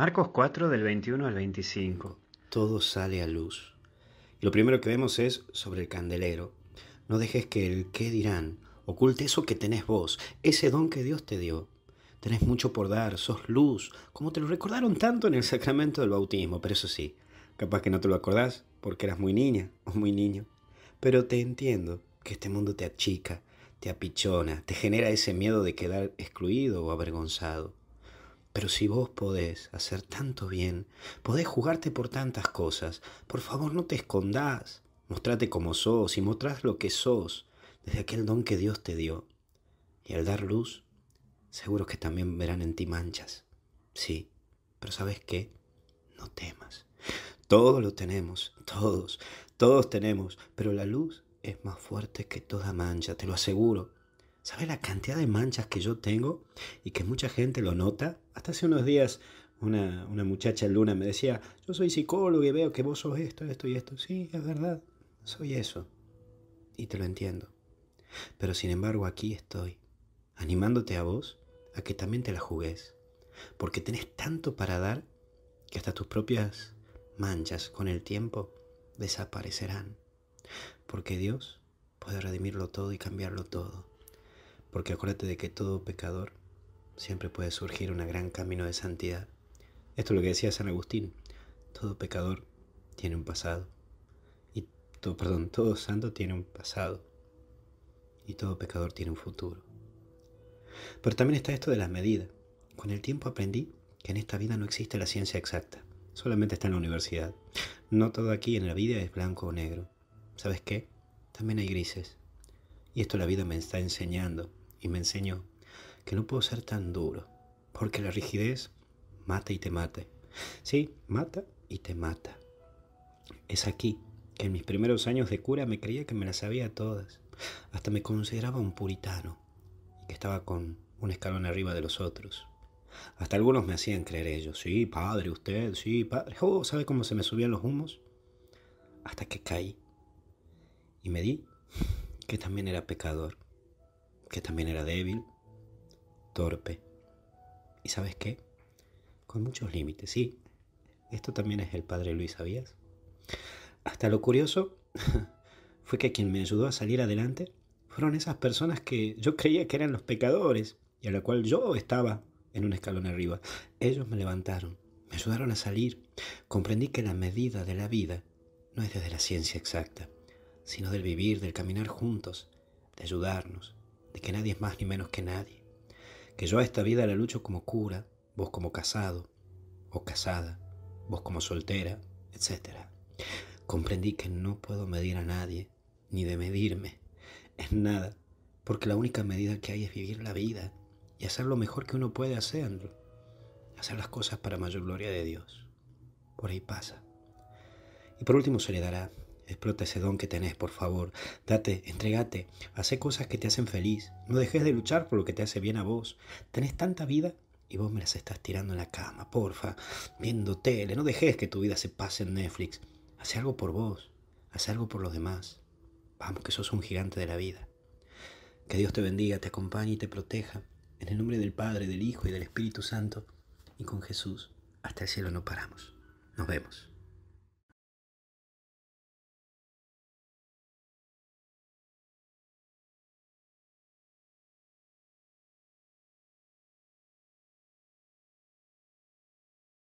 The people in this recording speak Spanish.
Marcos 4 del 21 al 25. Todo sale a luz. Y lo primero que vemos es sobre el candelero. No dejes que el qué dirán oculte eso que tenés vos, ese don que Dios te dio. Tenés mucho por dar, sos luz, como te lo recordaron tanto en el sacramento del bautismo, pero eso sí, capaz que no te lo acordás porque eras muy niña o muy niño. Pero te entiendo que este mundo te achica, te apichona, te genera ese miedo de quedar excluido o avergonzado. Pero si vos podés hacer tanto bien, podés jugarte por tantas cosas, por favor no te escondas, Mostrate como sos y mostrás lo que sos desde aquel don que Dios te dio. Y al dar luz, seguro que también verán en ti manchas. Sí, pero ¿sabes qué? No temas. Todos lo tenemos, todos, todos tenemos, pero la luz es más fuerte que toda mancha, te lo aseguro. ¿Sabes la cantidad de manchas que yo tengo y que mucha gente lo nota? Hasta hace unos días una, muchacha muchacha luna me decía, yo soy psicólogo y veo que vos sos esto, esto y esto. Sí, es verdad, soy eso. Y te lo entiendo. Pero sin embargo aquí estoy, animándote a vos a que también te la jugues. Porque tenés tanto para dar que hasta tus propias manchas con el tiempo desaparecerán. Porque Dios puede redimirlo todo y cambiarlo todo porque acuérdate de que todo pecador siempre puede surgir un gran camino de santidad. Esto es lo que decía San Agustín, todo pecador tiene un pasado, y todo, perdón, todo santo tiene un pasado, y todo pecador tiene un futuro. Pero también está esto de las medidas. Con el tiempo aprendí que en esta vida no existe la ciencia exacta, solamente está en la universidad. No todo aquí en la vida es blanco o negro. ¿Sabes qué? También hay grises. Y esto la vida me está enseñando y me enseñó que no puedo ser tan duro, porque la rigidez mata y te mata. Sí, mata y te mata. Es aquí que en mis primeros años de cura me creía que me las sabía todas. Hasta me consideraba un puritano y que estaba con un escalón arriba de los otros. Hasta algunos me hacían creer ellos. Sí, padre, usted, sí, padre. Oh, ¿sabe cómo se me subían los humos? Hasta que caí y me di que también era pecador que también era débil, torpe. ¿Y sabes qué? Con muchos límites, sí. Esto también es el padre Luis, ¿sabías? Hasta lo curioso fue que quien me ayudó a salir adelante fueron esas personas que yo creía que eran los pecadores y a la cual yo estaba en un escalón arriba. Ellos me levantaron, me ayudaron a salir. Comprendí que la medida de la vida no es desde la ciencia exacta, sino del vivir, del caminar juntos, de ayudarnos, de que nadie es más ni menos que nadie, que yo a esta vida la lucho como cura, vos como casado, o casada, vos como soltera, etc. Comprendí que no puedo medir a nadie, ni de medirme, en nada, porque la única medida que hay es vivir la vida y hacer lo mejor que uno puede hacerlo, hacer las cosas para mayor gloria de Dios. Por ahí pasa. Y por último se le dará Explota ese don que tenés, por favor. Date, entregate, hace cosas que te hacen feliz. No dejes de luchar por lo que te hace bien a vos. Tenés tanta vida y vos me las estás tirando en la cama, porfa, viendo tele. No dejes que tu vida se pase en Netflix. Hace algo por vos, haz algo por los demás. Vamos, que sos un gigante de la vida. Que Dios te bendiga, te acompañe y te proteja. En el nombre del Padre, del Hijo y del Espíritu Santo. Y con Jesús, hasta el cielo no paramos. Nos vemos.